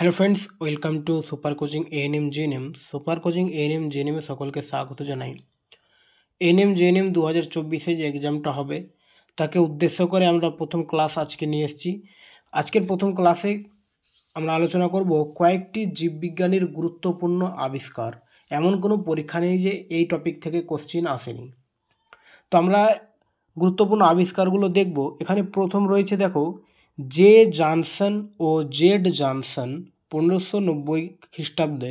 hello friends welcome to super coaching ANM GNM super coaching ANM জিএনএমে সকলকে স্বাগত জানাই এএনএম এম দু হাজার চব্বিশে যে এক্সামটা হবে তাকে উদ্দেশ্য করে আমরা প্রথম ক্লাস আজকে নিয়ে এসেছি আজকের প্রথম ক্লাসে আমরা আলোচনা করব কয়েকটি জীববিজ্ঞানীর গুরুত্বপূর্ণ আবিষ্কার এমন কোনো পরীক্ষা নেই যে এই টপিক থেকে কোশ্চিন আসেনি তো আমরা গুরুত্বপূর্ণ আবিষ্কারগুলো দেখব এখানে প্রথম রয়েছে দেখো জে জানসন ও জেড জানসন পনেরোশো নব্বই খ্রিস্টাব্দে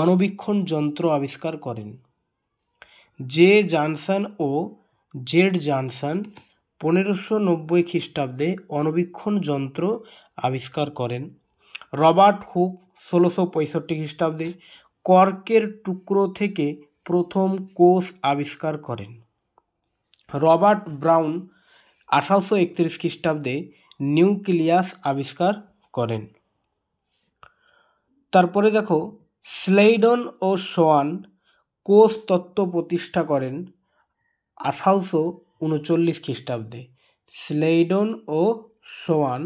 অণুবীক্ষণ যন্ত্র আবিষ্কার করেন জে জানসন ও জেড জানসন পনেরোশো নব্বই খ্রিস্টাব্দে অণুবীক্ষণ যন্ত্র আবিষ্কার করেন রবার্ট হুক ষোলোশো পঁয়ষট্টি খ্রিস্টাব্দে কর্কের টুকরো থেকে প্রথম কোষ আবিষ্কার করেন রবার্ট ব্রাউন আঠারোশো একত্রিশ খ্রিস্টাব্দে নিউক্লিয়াস আবিষ্কার করেন তারপরে দেখো স্লেইডন ও সোয়ান কোষ তত্ত্ব প্রতিষ্ঠা করেন আঠারোশো উনচল্লিশ খ্রিস্টাব্দে স্লেইডন ও সোয়ান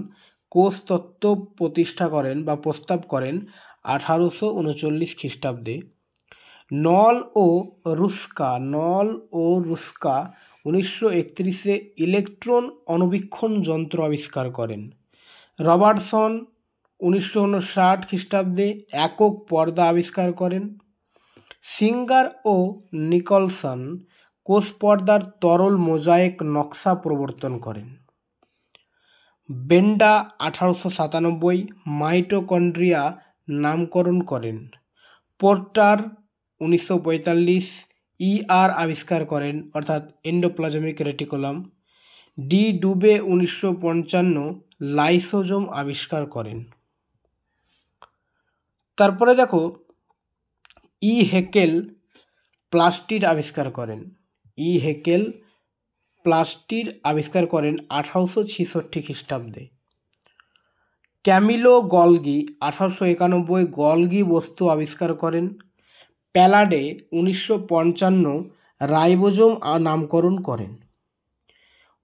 কোষ তত্ত্ব প্রতিষ্ঠা করেন বা প্রস্তাব করেন আঠারোশো উনচল্লিশ খ্রিস্টাব্দে নল ও রুস্কা নল ও রুস্কা উনিশশো ইলেকট্রন অণুবীক্ষণ যন্ত্র আবিষ্কার করেন রবার্টসন উনিশশো উনষাট খ্রিস্টাব্দে একক পর্দা আবিষ্কার করেন সিঙ্গার ও নিকলসন কোষ পর্দার তরল মোজাইক নকশা প্রবর্তন করেন বেন্ডা আঠারোশো সাতানব্বই মাইটোকন্ড্রিয়া নামকরণ করেন পোর্টার উনিশশো পঁয়তাল্লিশ ইআর e আবিষ্কার করেন অর্থাৎ এন্ডোপ্লাজমিক রেটিকুলাম ডি ডুবে উনিশশো পঞ্চান্ন লাইসোজম আবিষ্কার করেন তারপরে দেখো ই হেকেল প্লাস্টিড আবিষ্কার করেন ই হেকেল প্লাস্টিড আবিষ্কার করেন আঠারোশো ছিষট্টি খ্রিস্টাব্দে ক্যামিলো গলগি আঠারোশো একানব্বই গলগি বস্তু আবিষ্কার করেন প্যালাডে উনিশশো পঞ্চান্ন রাইবোজোম নামকরণ করেন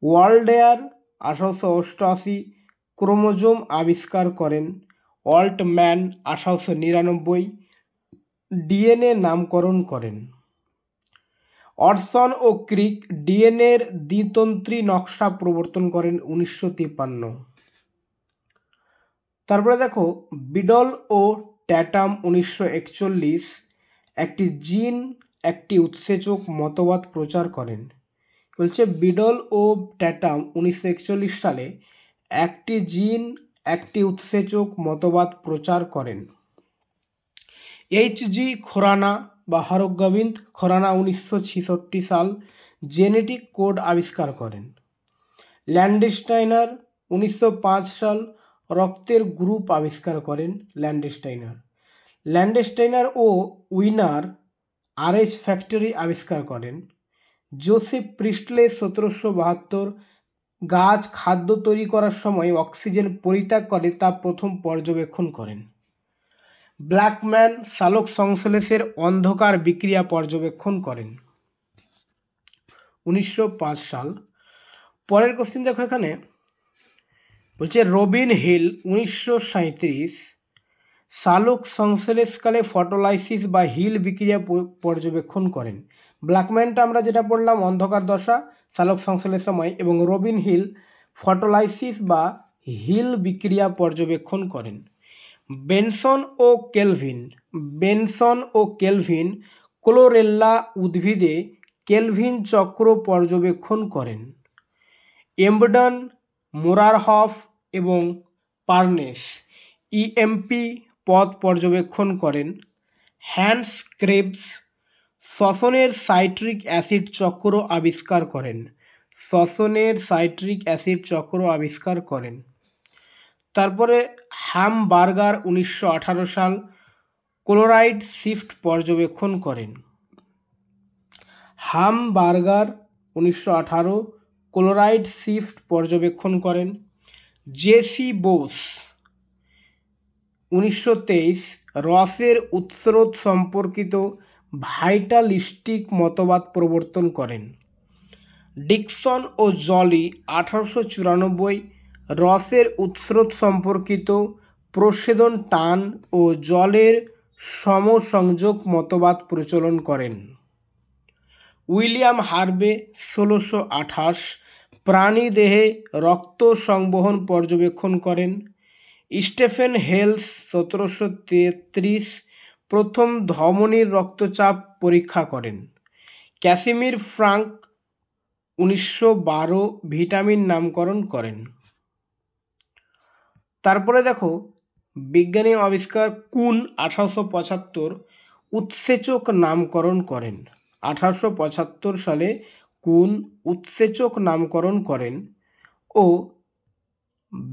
ওয়ার্ল্ড এয়ার আঠারোশো অষ্টআশি ক্রোমোজোম আবিষ্কার করেন অল্টম্যান আঠারোশো নিরানব্বই ডিএনএ নামকরণ করেন অর্সন ও ক্রিক ডিএনএর দ্বিতন্ত্রী নকশা প্রবর্তন করেন উনিশশো তিপ্পান্ন তারপরে দেখো বিডল ও ট্যাটাম উনিশশো একচল্লিশ একটি জিন একটি উৎসেচক মতবাদ প্রচার করেন বলছে বিডল ও ট্যাটাম উনিশশো সালে একটি জিন একটি উৎসেচক মতবাদ প্রচার করেন এইচ জি খোরানা বা হরগোবিন্দ খোরানা উনিশশো সাল জেনেটিক কোড আবিষ্কার করেন ল্যান্ডেস্টাইনার উনিশশো সাল রক্তের গ্রুপ আবিষ্কার করেন ল্যান্ডেস্টাইনার ল্যান্ডেস্টাইনার ও উইনার আরএস ফ্যাক্টরি আবিষ্কার করেন জোসেফ প্রিস্টলে সতেরোশো বাহাত্তর গাছ খাদ্য তৈরি করার সময় অক্সিজেন পরিত্যাগ করে তা প্রথম পর্যবেক্ষণ করেন ব্ল্যাকম্যান সালোক সংশ্লেষের অন্ধকার বিক্রিয়া পর্যবেক্ষণ করেন উনিশশো সাল পরের কোশ্চিন দেখো এখানে বলছে রবিন হিল উনিশশো সাঁইত্রিশ সালোক সংশ্লেষকালে ফটোলাইসিস বা হিল বিক্রিয়া পর্যবেক্ষণ করেন ব্ল্যাকম্যানটা আমরা যেটা পড়লাম অন্ধকার দশা সালোক সংশ্লেষ সময় এবং রবিন হিল ফটোলাইসিস বা হিল বিক্রিয়া পর্যবেক্ষণ করেন বেনসন ও কেলভিন বেনসন ও কেলভিন ক্লোরেল্লা উদ্ভিদে কেলভিন চক্র পর্যবেক্ষণ করেন এমডন মোরারহফ এবং পার্নেস ইএমপি পথ পর্যবেক্ষণ করেন হ্যান্ডস ক্রেবস শ্বসনের সাইট্রিক অ্যাসিড চক্র আবিষ্কার করেন শ্বসনের সাইট্রিক অ্যাসিড চক্র আবিষ্কার করেন তারপরে হ্যাম বার্গার উনিশশো সাল ক্লোরাইড শিফট পর্যবেক্ষণ করেন হাম বার্গার উনিশশো ক্লোরাইড শিফট পর্যবেক্ষণ করেন জেসি বোস উনিশশো তেইশ রসের উৎসরোধ সম্পর্কিত ভাইটালিস্টিক মতবাদ প্রবর্তন করেন ডিকসন ও জলি আঠারোশো চুরানব্বই রসের উৎসরোধ সম্পর্কিত প্রসেদন টান ও জলের সমসংযোগ মতবাদ প্রচলন করেন উইলিয়াম হার্বে ষোলোশো আঠাশ প্রাণী দেহে রক্ত সংবহন পর্যবেক্ষণ করেন স্টেফেন হেলস সতেরোশো তেত্রিশ প্রথম ধমনীর রক্তচাপ পরীক্ষা করেন ক্যাসিমির ফ্রাঙ্ক উনিশশো বারো ভিটামিন নামকরণ করেন তারপরে দেখো বিজ্ঞানী আবিষ্কার কুন আঠারোশো পঁচাত্তর উৎসেচক নামকরণ করেন আঠারোশো পঁচাত্তর সালে কুন উৎসেচক নামকরণ করেন ও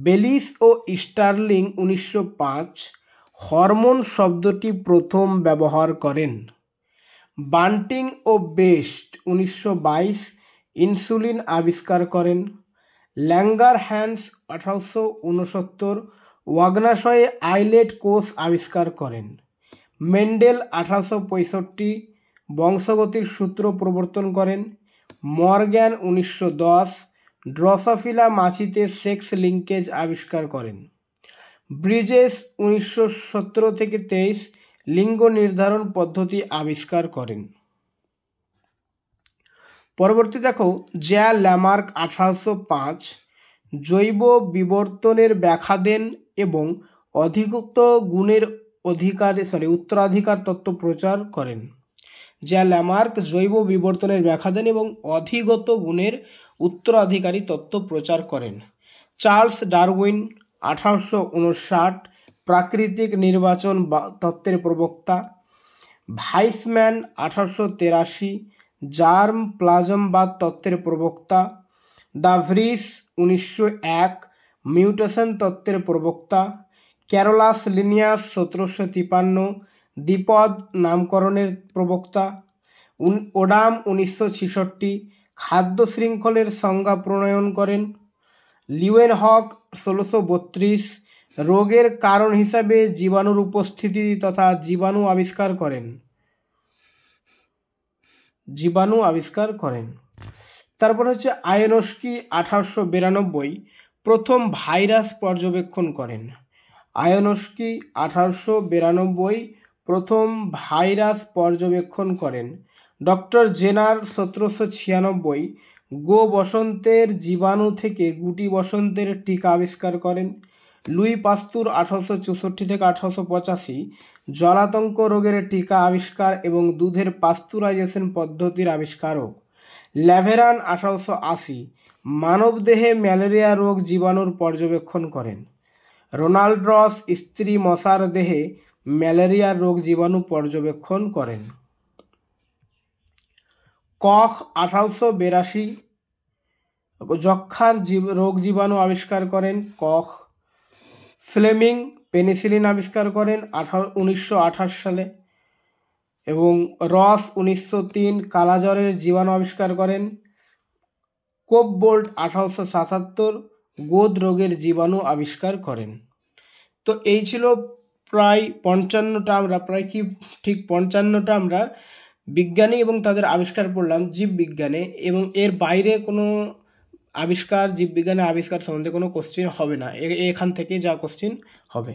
বেলিস ও স্টার্লিং উনিশশো হরমোন শব্দটি প্রথম ব্যবহার করেন বান্টিং ও বেস্ট উনিশশো ইনসুলিন আবিষ্কার করেন ল্যাঙ্গার হ্যান্ডস আঠারোশো উনসত্তর ওয়াগনাশয়ে আইলেট কোষ আবিষ্কার করেন মেন্ডেল আঠারোশো পঁয়ষট্টি বংশগতির সূত্র প্রবর্তন করেন মর্গ্যান উনিশশো দশ ড্রসাফিলা মাছিতে সেক্স লিঙ্কেজ আবিষ্কার করেন ব্রিজেস উনিশশো সতেরো থেকে তেইশ লিঙ্গ নির্ধারণ পদ্ধতি আবিষ্কার করেন পরবর্তী দেখো জ্যা ল্যামার্ক আঠারোশো পাঁচ জৈব বিবর্তনের ব্যাখ্যা দেন এবং অধিকুক্ত গুণের অধিকার সরি উত্তরাধিকার তত্ত্ব প্রচার করেন জ্যা ল্যামার্ক জৈব বিবর্তনের ব্যাখ্যা দেন এবং অধিগত গুণের উত্তরাধিকারী তত্ত্ব প্রচার করেন চার্লস ডারউইন আঠারোশো উনষাট প্রাকৃতিক নির্বাচন তত্ত্বের প্রবক্তা ভাইসম্যান আঠারোশো তেরাশি জার্ম প্লাজমবাদ তত্ত্বের প্রবক্তা দাভরিস উনিশশো এক মিউটেশন তত্ত্বের প্রবক্তা ক্যারোলাস লিনিয়াস সতেরোশো তিপান্ন দ্বিপদ নামকরণের প্রবক্তা ওডাম উনিশশো ছেষট্টি খাদ্য শৃঙ্খলের সংজ্ঞা প্রণয়ন করেন লিওয়েন হক ষোলোশো বত্রিশ রোগের কারণ হিসাবে জীবাণুর উপস্থিতি তথা জীবাণু আবিষ্কার করেন জীবাণু আবিষ্কার করেন তারপর হচ্ছে আয়নস্কি আঠারোশো বিরানব্বই প্রথম ভাইরাস পর্যবেক্ষণ করেন আয়নস্কি আঠারোশো বিরানব্বই প্রথম ভাইরাস পর্যবেক্ষণ করেন ডক্টর জেনার সতেরোশো ছিয়ানব্বই গো বসন্তের জীবাণু থেকে গুটি বসন্তের টিকা আবিষ্কার করেন লুই পাস্তুর আঠারোশো চৌষট্টি থেকে আঠারোশো পঁচাশি জলাতঙ্ক রোগের টিকা আবিষ্কার এবং দুধের পাস্তুরাইজেশন পদ্ধতির আবিষ্কারক ল্যাভেরান আঠারোশো আশি মানবদেহে ম্যালেরিয়া রোগ জীবাণুর পর্যবেক্ষণ করেন রোনাল্ড রস স্ত্রী মশার দেহে ম্যালেরিয়া রোগ জীবাণু পর্যবেক্ষণ করেন কখ আঠারোশো বিরাশি যক্ষার জীব রোগ জীবাণু আবিষ্কার করেন কখ ফ্লেমিং পেনিসিলিন আবিষ্কার করেন আঠারো উনিশশো সালে এবং রস উনিশশো তিন কালাজ্বরের জীবাণু আবিষ্কার করেন কোপবোল্ট আঠারোশো সাতাত্তর গোদ রোগের জীবাণু আবিষ্কার করেন তো এই ছিল প্রায় পঞ্চান্নটা আমরা প্রায় কি ঠিক পঞ্চান্নটা আমরা বিজ্ঞানী এবং তাদের আবিষ্কার পড়লাম জীববিজ্ঞানে এবং এর বাইরে কোনো আবিষ্কার জীববিজ্ঞানে আবিষ্কার সম্বন্ধে কোনো কোশ্চিন হবে না এখান থেকে যা কোশ্চিন হবে